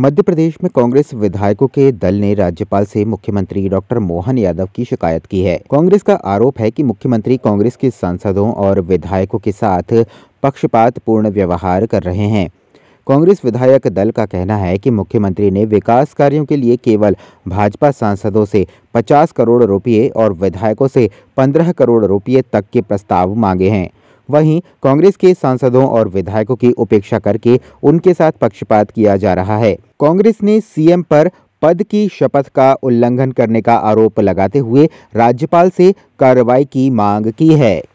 मध्य प्रदेश में कांग्रेस विधायकों के दल ने राज्यपाल से मुख्यमंत्री डॉक्टर मोहन यादव की शिकायत की है कांग्रेस का आरोप है कि मुख्यमंत्री कांग्रेस के सांसदों और विधायकों के साथ पक्षपात पूर्ण व्यवहार कर रहे हैं कांग्रेस विधायक दल का कहना है कि मुख्यमंत्री ने विकास कार्यों के लिए केवल भाजपा सांसदों से 50 करोड़ रुपये और विधायकों से 15 करोड़ रुपये तक के प्रस्ताव मांगे हैं वहीं कांग्रेस के सांसदों और विधायकों की उपेक्षा करके उनके साथ पक्षपात किया जा रहा है कांग्रेस ने सीएम पर पद की शपथ का उल्लंघन करने का आरोप लगाते हुए राज्यपाल से कार्रवाई की मांग की है